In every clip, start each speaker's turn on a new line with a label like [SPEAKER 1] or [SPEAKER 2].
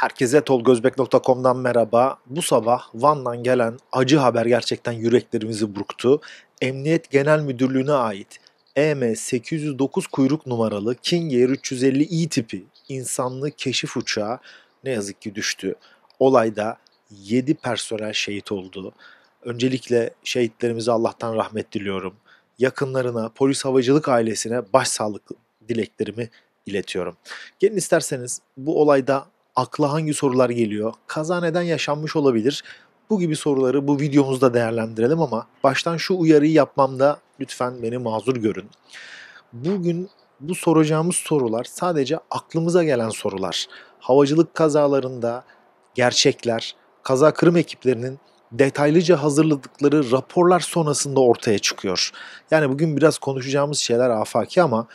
[SPEAKER 1] Herkese tolgözbek.com'dan merhaba. Bu sabah Van'dan gelen acı haber gerçekten yüreklerimizi burktu. Emniyet Genel Müdürlüğü'ne ait EM 809 kuyruk numaralı King Air 350i e tipi insanlı keşif uçağı ne yazık ki düştü. Olayda 7 personel şehit oldu. Öncelikle şehitlerimize Allah'tan rahmet diliyorum. Yakınlarına, polis havacılık ailesine başsağlık dileklerimi iletiyorum. Gelin isterseniz bu olayda akla hangi sorular geliyor, kaza neden yaşanmış olabilir, bu gibi soruları bu videomuzda değerlendirelim ama baştan şu uyarıyı yapmamda lütfen beni mazur görün. Bugün bu soracağımız sorular sadece aklımıza gelen sorular. Havacılık kazalarında gerçekler, kaza kırım ekiplerinin detaylıca hazırladıkları raporlar sonrasında ortaya çıkıyor. Yani bugün biraz konuşacağımız şeyler afaki ama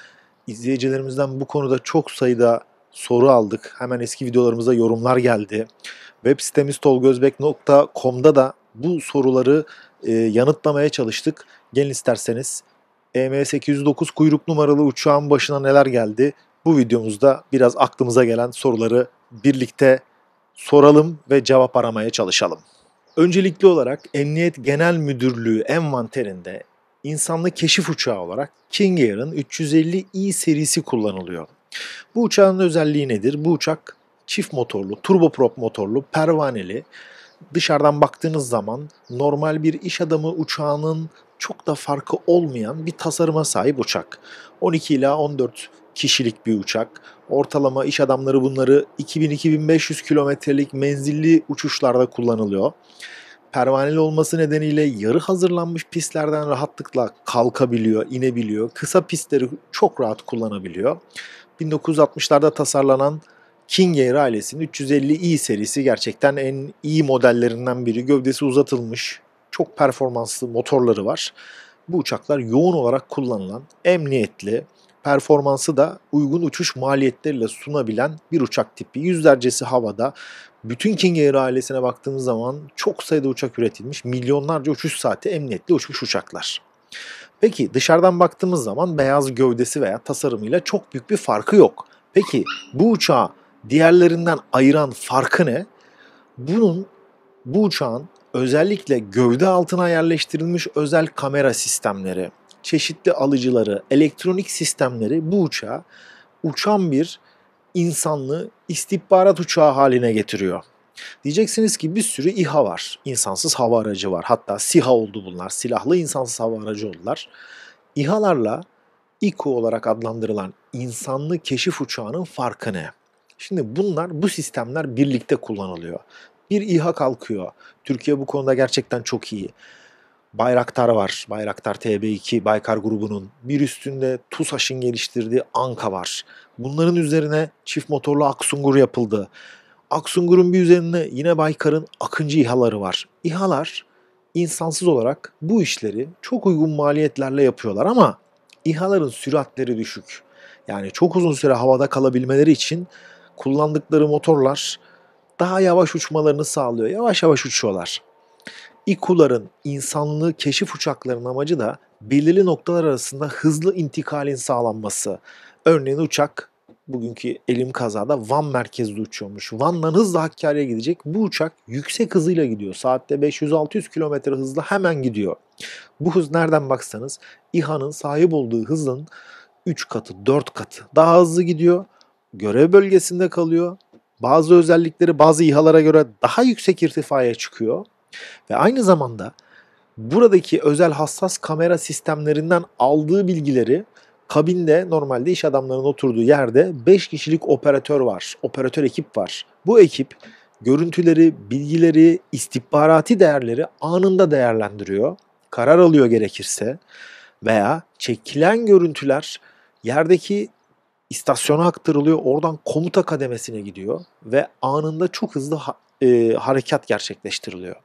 [SPEAKER 1] izleyicilerimizden bu konuda çok sayıda soru aldık. Hemen eski videolarımıza yorumlar geldi. Web sitemiz tolgozbek.com'da da bu soruları e, yanıtlamaya çalıştık. Gelin isterseniz EM809 kuyruk numaralı uçağın başına neler geldi? Bu videomuzda biraz aklımıza gelen soruları birlikte soralım ve cevap aramaya çalışalım. Öncelikli olarak Emniyet Genel Müdürlüğü envanterinde insanlı keşif uçağı olarak King Air'ın 350i serisi kullanılıyor. Bu uçağın özelliği nedir? Bu uçak çift motorlu, turboprop motorlu, pervaneli. Dışarıdan baktığınız zaman normal bir iş adamı uçağının çok da farkı olmayan bir tasarıma sahip uçak. 12 ila 14 kişilik bir uçak. Ortalama iş adamları bunları 2000-2500 kilometrelik menzilli uçuşlarda kullanılıyor. Pervaneli olması nedeniyle yarı hazırlanmış pistlerden rahatlıkla kalkabiliyor, inebiliyor. Kısa pistleri çok rahat kullanabiliyor. 1960'larda tasarlanan King Air ailesinin 350i serisi gerçekten en iyi modellerinden biri. Gövdesi uzatılmış, çok performanslı motorları var. Bu uçaklar yoğun olarak kullanılan, emniyetli, performansı da uygun uçuş maliyetleriyle sunabilen bir uçak tipi. Yüzlercesi havada. Bütün King Air ailesine baktığımız zaman çok sayıda uçak üretilmiş, milyonlarca uçuş saati emniyetli uçmuş uçaklar. Peki dışarıdan baktığımız zaman beyaz gövdesi veya tasarımıyla çok büyük bir farkı yok. Peki bu uçağı diğerlerinden ayıran farkı ne? Bunun bu uçağın özellikle gövde altına yerleştirilmiş özel kamera sistemleri, çeşitli alıcıları, elektronik sistemleri bu uçağı uçan bir insanlı istihbarat uçağı haline getiriyor. Diyeceksiniz ki bir sürü İHA var. insansız hava aracı var. Hatta SİHA oldu bunlar. Silahlı insansız hava aracı oldular. İHA'larla İKU olarak adlandırılan insanlı keşif uçağının farkı ne? Şimdi bunlar, bu sistemler birlikte kullanılıyor. Bir İHA kalkıyor. Türkiye bu konuda gerçekten çok iyi. Bayraktar var. Bayraktar TB2 Baykar grubunun bir üstünde TUSAŞ'ın geliştirdiği Anka var. Bunların üzerine çift motorlu Aksungur yapıldı. Aksungur'un bir üzerine yine Baykar'ın Akıncı İHA'ları var. İHA'lar insansız olarak bu işleri çok uygun maliyetlerle yapıyorlar ama İHA'ların süratleri düşük. Yani çok uzun süre havada kalabilmeleri için kullandıkları motorlar daha yavaş uçmalarını sağlıyor. Yavaş yavaş uçuyorlar. İKU'ların insanlığı keşif uçaklarının amacı da belirli noktalar arasında hızlı intikalin sağlanması. Örneğin uçak bugünkü elim kazada Van merkezli uçuyormuş. Van'dan hızla Hakkari'ye gidecek. Bu uçak yüksek hızıyla gidiyor. Saatte 500-600 km hızla hemen gidiyor. Bu hız nereden baksanız İHA'nın sahip olduğu hızın 3 katı, 4 katı daha hızlı gidiyor. Görev bölgesinde kalıyor. Bazı özellikleri bazı İHA'lara göre daha yüksek irtifaya çıkıyor. Ve aynı zamanda buradaki özel hassas kamera sistemlerinden aldığı bilgileri Kabinde normalde iş adamlarının oturduğu yerde 5 kişilik operatör var. Operatör ekip var. Bu ekip görüntüleri, bilgileri, istihbarati değerleri anında değerlendiriyor. Karar alıyor gerekirse veya çekilen görüntüler yerdeki istasyona aktarılıyor. Oradan komuta kademesine gidiyor ve anında çok hızlı ha- e, harekat gerçekleştiriliyor.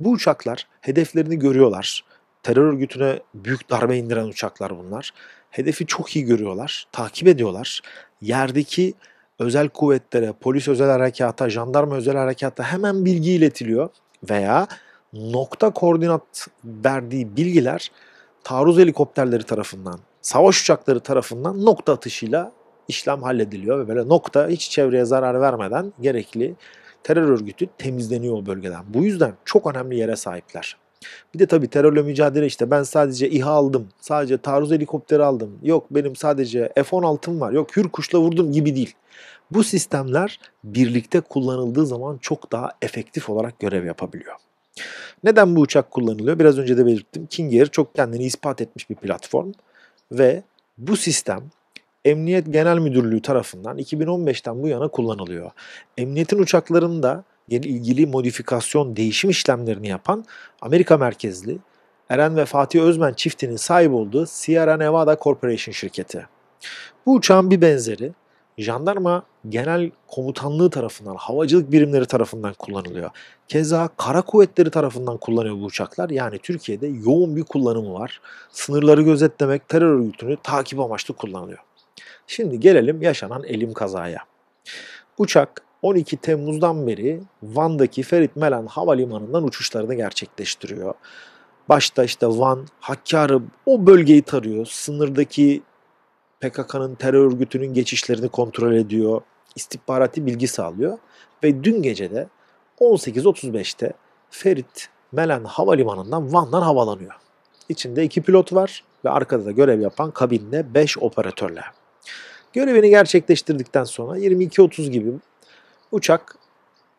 [SPEAKER 1] Bu uçaklar hedeflerini görüyorlar. Terör örgütüne büyük darbe indiren uçaklar bunlar Hedefi çok iyi görüyorlar, takip ediyorlar. Yerdeki özel kuvvetlere, polis özel harekata, jandarma özel harekata hemen bilgi iletiliyor veya nokta koordinat verdiği bilgiler taarruz helikopterleri tarafından, savaş uçakları tarafından nokta atışıyla işlem hallediliyor ve böyle nokta hiç çevreye zarar vermeden gerekli terör örgütü temizleniyor o bölgeden. Bu yüzden çok önemli yere sahipler. Bir de tabii terörle mücadele işte ben sadece İHA aldım, sadece taarruz helikopteri aldım, yok benim sadece F-16'm var, yok hür kuşla vurdum gibi değil. Bu sistemler birlikte kullanıldığı zaman çok daha efektif olarak görev yapabiliyor. Neden bu uçak kullanılıyor? Biraz önce de belirttim. King Air çok kendini ispat etmiş bir platform ve bu sistem Emniyet Genel Müdürlüğü tarafından 2015'ten bu yana kullanılıyor. Emniyetin uçaklarında yeni ilgili modifikasyon değişim işlemlerini yapan Amerika merkezli Eren ve Fatih Özmen çiftinin sahip olduğu Sierra Nevada Corporation şirketi. Bu uçağın bir benzeri jandarma genel komutanlığı tarafından, havacılık birimleri tarafından kullanılıyor. Keza kara kuvvetleri tarafından kullanıyor bu uçaklar. Yani Türkiye'de yoğun bir kullanımı var. Sınırları gözetlemek, terör örgütünü takip amaçlı kullanılıyor. Şimdi gelelim yaşanan elim kazaya. Uçak 12 Temmuz'dan beri Van'daki Ferit Melen Havalimanı'ndan uçuşlarını gerçekleştiriyor. Başta işte Van, Hakkari o bölgeyi tarıyor. Sınırdaki PKK'nın terör örgütünün geçişlerini kontrol ediyor. İstihbarati bilgi sağlıyor. Ve dün gece de 18.35'te Ferit Melen Havalimanı'ndan Van'dan havalanıyor. İçinde iki pilot var ve arkada da görev yapan kabinde 5 operatörle. Görevini gerçekleştirdikten sonra 22.30 gibi Uçak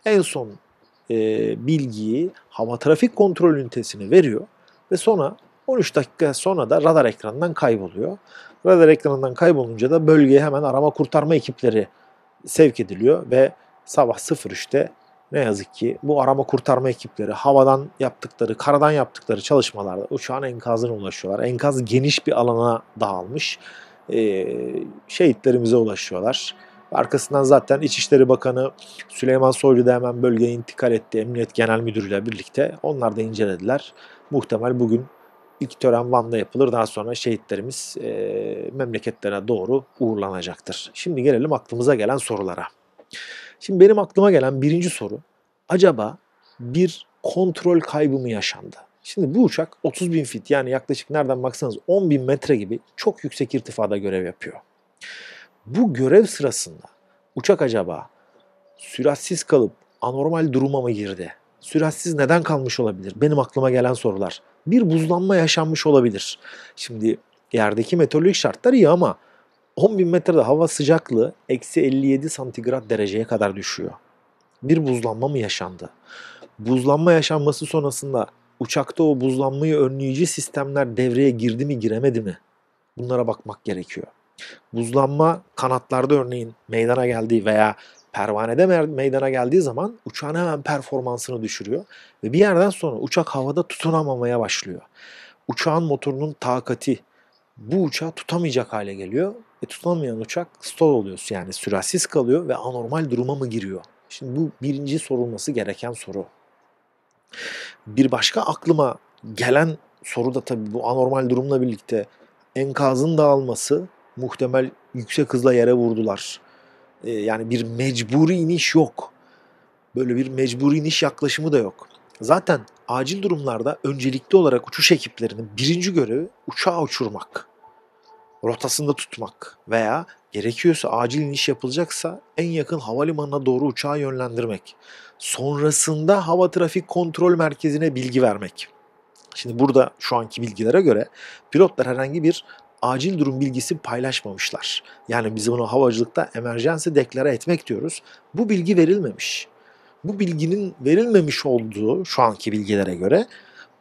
[SPEAKER 1] en son e, bilgiyi hava trafik kontrol ünitesine veriyor ve sonra 13 dakika sonra da radar ekranından kayboluyor. Radar ekranından kaybolunca da bölgeye hemen arama kurtarma ekipleri sevk ediliyor ve sabah 03'te ne yazık ki bu arama kurtarma ekipleri havadan yaptıkları, karadan yaptıkları çalışmalarda uçağın enkazına ulaşıyorlar. Enkaz geniş bir alana dağılmış. Ee, şehitlerimize ulaşıyorlar. Arkasından zaten İçişleri Bakanı Süleyman Soylu da hemen bölgeye intikal etti. Emniyet Genel Müdürü ile birlikte. Onlar da incelediler. Muhtemel bugün ilk tören Van'da yapılır. Daha sonra şehitlerimiz e, memleketlerine doğru uğurlanacaktır. Şimdi gelelim aklımıza gelen sorulara. Şimdi benim aklıma gelen birinci soru. Acaba bir kontrol kaybı mı yaşandı? Şimdi bu uçak 30 bin fit yani yaklaşık nereden baksanız 10 bin metre gibi çok yüksek irtifada görev yapıyor. Bu görev sırasında uçak acaba süratsiz kalıp anormal duruma mı girdi? Süratsiz neden kalmış olabilir? Benim aklıma gelen sorular. Bir buzlanma yaşanmış olabilir. Şimdi yerdeki meteorolojik şartlar iyi ama 10 bin metrede hava sıcaklığı eksi 57 santigrat dereceye kadar düşüyor. Bir buzlanma mı yaşandı? Buzlanma yaşanması sonrasında uçakta o buzlanmayı önleyici sistemler devreye girdi mi giremedi mi? Bunlara bakmak gerekiyor. Buzlanma kanatlarda örneğin meydana geldiği veya pervanede meydana geldiği zaman uçağın hemen performansını düşürüyor ve bir yerden sonra uçak havada tutunamamaya başlıyor. Uçağın motorunun takati bu uçağı tutamayacak hale geliyor ve tutunamayan uçak stol oluyor yani süratsiz kalıyor ve anormal duruma mı giriyor? Şimdi bu birinci sorulması gereken soru. Bir başka aklıma gelen soru da tabii bu anormal durumla birlikte enkazın dağılması muhtemel yüksek hızla yere vurdular. E, yani bir mecburi iniş yok. Böyle bir mecburi iniş yaklaşımı da yok. Zaten acil durumlarda öncelikli olarak uçuş ekiplerinin birinci görevi uçağı uçurmak. Rotasında tutmak veya gerekiyorsa acil iniş yapılacaksa en yakın havalimanına doğru uçağı yönlendirmek. Sonrasında hava trafik kontrol merkezine bilgi vermek. Şimdi burada şu anki bilgilere göre pilotlar herhangi bir acil durum bilgisi paylaşmamışlar. Yani biz bunu havacılıkta emerjansı deklara etmek diyoruz. Bu bilgi verilmemiş. Bu bilginin verilmemiş olduğu şu anki bilgilere göre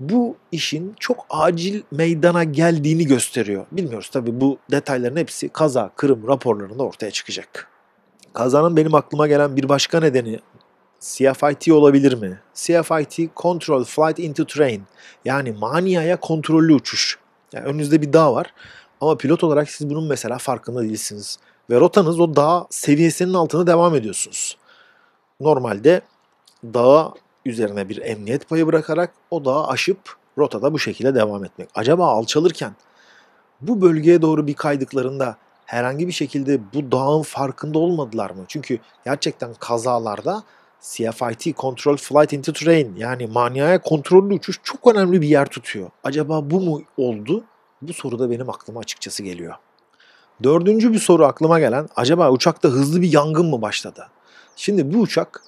[SPEAKER 1] bu işin çok acil meydana geldiğini gösteriyor. Bilmiyoruz tabi bu detayların hepsi kaza, kırım raporlarında ortaya çıkacak. Kazanın benim aklıma gelen bir başka nedeni CFIT olabilir mi? CFIT Control Flight into Terrain yani maniaya kontrollü uçuş. Yani önünüzde bir dağ var ama pilot olarak siz bunun mesela farkında değilsiniz. Ve rotanız o dağ seviyesinin altına devam ediyorsunuz. Normalde dağa üzerine bir emniyet payı bırakarak o dağı aşıp rotada bu şekilde devam etmek. Acaba alçalırken bu bölgeye doğru bir kaydıklarında herhangi bir şekilde bu dağın farkında olmadılar mı? Çünkü gerçekten kazalarda CFIT Control Flight into Terrain yani maniaya kontrollü uçuş çok önemli bir yer tutuyor. Acaba bu mu oldu? Bu soru da benim aklıma açıkçası geliyor. Dördüncü bir soru aklıma gelen, acaba uçakta hızlı bir yangın mı başladı? Şimdi bu uçak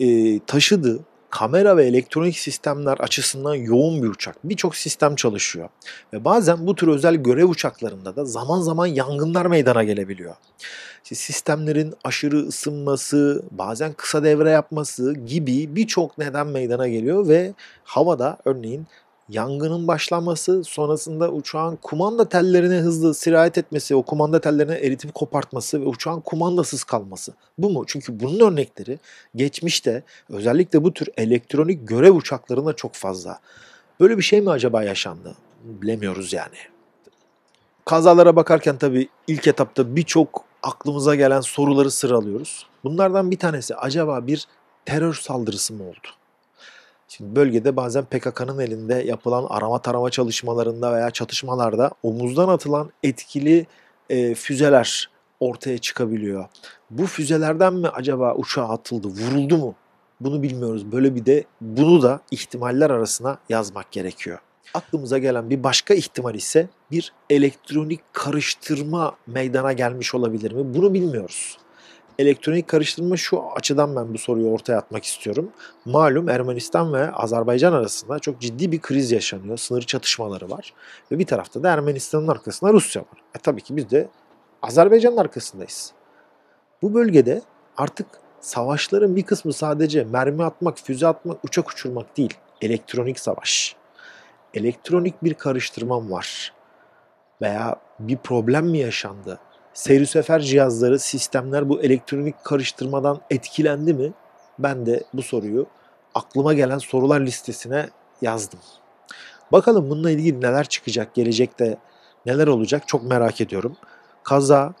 [SPEAKER 1] e, taşıdığı kamera ve elektronik sistemler açısından yoğun bir uçak. Birçok sistem çalışıyor. Ve bazen bu tür özel görev uçaklarında da zaman zaman yangınlar meydana gelebiliyor. İşte sistemlerin aşırı ısınması, bazen kısa devre yapması gibi birçok neden meydana geliyor ve havada örneğin yangının başlaması sonrasında uçağın kumanda tellerine hızlı sirayet etmesi, o kumanda tellerine eritip kopartması ve uçağın kumandasız kalması. Bu mu? Çünkü bunun örnekleri geçmişte özellikle bu tür elektronik görev uçaklarında çok fazla. Böyle bir şey mi acaba yaşandı? Bilemiyoruz yani. Kazalara bakarken tabii ilk etapta birçok aklımıza gelen soruları sıralıyoruz. Bunlardan bir tanesi acaba bir terör saldırısı mı oldu? Şimdi bölgede bazen PKK'nın elinde yapılan arama tarama çalışmalarında veya çatışmalarda omuzdan atılan etkili e, füzeler ortaya çıkabiliyor. Bu füzelerden mi acaba uçağa atıldı, vuruldu mu? Bunu bilmiyoruz. Böyle bir de bunu da ihtimaller arasına yazmak gerekiyor. Aklımıza gelen bir başka ihtimal ise bir elektronik karıştırma meydana gelmiş olabilir mi? Bunu bilmiyoruz. Elektronik karıştırma şu açıdan ben bu soruyu ortaya atmak istiyorum. Malum Ermenistan ve Azerbaycan arasında çok ciddi bir kriz yaşanıyor. Sınır çatışmaları var. Ve bir tarafta da Ermenistan'ın arkasında Rusya var. E tabii ki biz de Azerbaycan'ın arkasındayız. Bu bölgede artık savaşların bir kısmı sadece mermi atmak, füze atmak, uçak uçurmak değil. Elektronik savaş. Elektronik bir karıştırmam var. Veya bir problem mi yaşandı? seyri sefer cihazları, sistemler bu elektronik karıştırmadan etkilendi mi? Ben de bu soruyu aklıma gelen sorular listesine yazdım. Bakalım bununla ilgili neler çıkacak, gelecekte neler olacak çok merak ediyorum. Kaza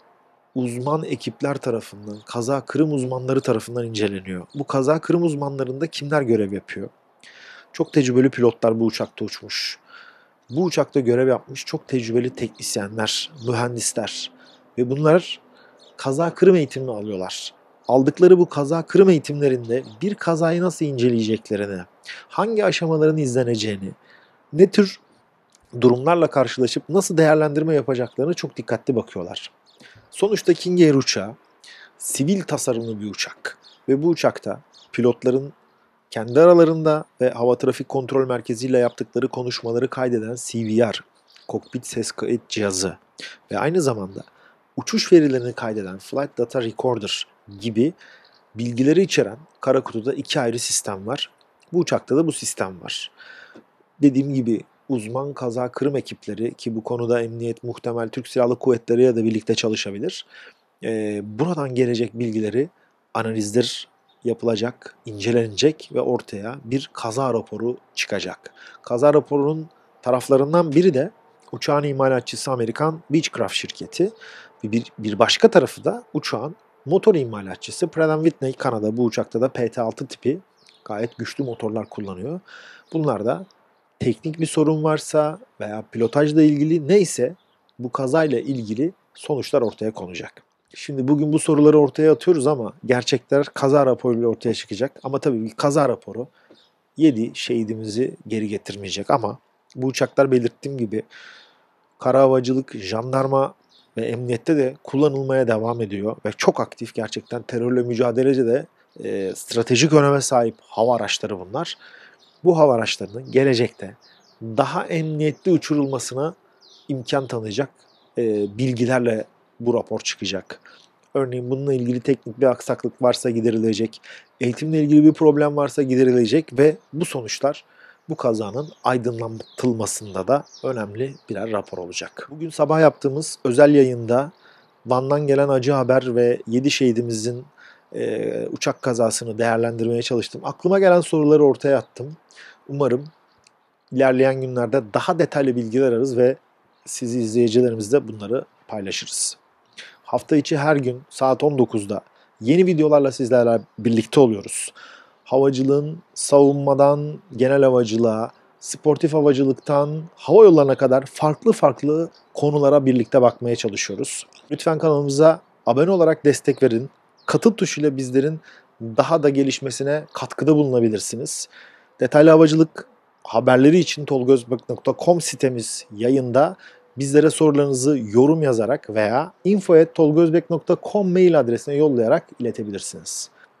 [SPEAKER 1] uzman ekipler tarafından, kaza kırım uzmanları tarafından inceleniyor. Bu kaza kırım uzmanlarında kimler görev yapıyor? Çok tecrübeli pilotlar bu uçakta uçmuş. Bu uçakta görev yapmış çok tecrübeli teknisyenler, mühendisler, ve bunlar kaza kırım eğitimi alıyorlar. Aldıkları bu kaza kırım eğitimlerinde bir kazayı nasıl inceleyeceklerini, hangi aşamaların izleneceğini, ne tür durumlarla karşılaşıp nasıl değerlendirme yapacaklarını çok dikkatli bakıyorlar. Sonuçta King Air uçağı sivil tasarımlı bir uçak ve bu uçakta pilotların kendi aralarında ve hava trafik kontrol merkeziyle yaptıkları konuşmaları kaydeden CVR, kokpit ses kayıt cihazı ve aynı zamanda uçuş verilerini kaydeden Flight Data Recorder gibi bilgileri içeren kara kutuda iki ayrı sistem var. Bu uçakta da bu sistem var. Dediğim gibi uzman kaza kırım ekipleri ki bu konuda emniyet muhtemel Türk Silahlı Kuvvetleri ya da birlikte çalışabilir. E, buradan gelecek bilgileri analizdir yapılacak, incelenecek ve ortaya bir kaza raporu çıkacak. Kaza raporunun taraflarından biri de uçağın imalatçısı Amerikan Beechcraft şirketi. Bir, bir başka tarafı da uçağın motor imalatçısı Pratt Whitney Kanada bu uçakta da PT-6 tipi gayet güçlü motorlar kullanıyor. Bunlar da teknik bir sorun varsa veya pilotajla ilgili neyse bu kazayla ilgili sonuçlar ortaya konacak. Şimdi bugün bu soruları ortaya atıyoruz ama gerçekler kaza raporuyla ortaya çıkacak. Ama tabii bir kaza raporu 7 şehidimizi geri getirmeyecek ama bu uçaklar belirttiğim gibi kara havacılık, jandarma ve emniyette de kullanılmaya devam ediyor ve çok aktif gerçekten terörle mücadelece de e, stratejik öneme sahip hava araçları bunlar. Bu hava araçlarının gelecekte daha emniyetli uçurulmasına imkan tanıyacak e, bilgilerle bu rapor çıkacak. Örneğin bununla ilgili teknik bir aksaklık varsa giderilecek, eğitimle ilgili bir problem varsa giderilecek ve bu sonuçlar bu kazanın aydınlatılmasında da önemli birer rapor olacak. Bugün sabah yaptığımız özel yayında Van'dan gelen acı haber ve 7 şehidimizin e, uçak kazasını değerlendirmeye çalıştım. Aklıma gelen soruları ortaya attım. Umarım ilerleyen günlerde daha detaylı bilgiler ararız ve sizi izleyicilerimizle bunları paylaşırız. Hafta içi her gün saat 19'da yeni videolarla sizlerle birlikte oluyoruz havacılığın savunmadan genel havacılığa, sportif havacılıktan hava yollarına kadar farklı farklı konulara birlikte bakmaya çalışıyoruz. Lütfen kanalımıza abone olarak destek verin. Katıl tuşuyla bizlerin daha da gelişmesine katkıda bulunabilirsiniz. Detaylı havacılık haberleri için tolgozbek.com sitemiz yayında. Bizlere sorularınızı yorum yazarak veya info.tolgozbek.com mail adresine yollayarak iletebilirsiniz.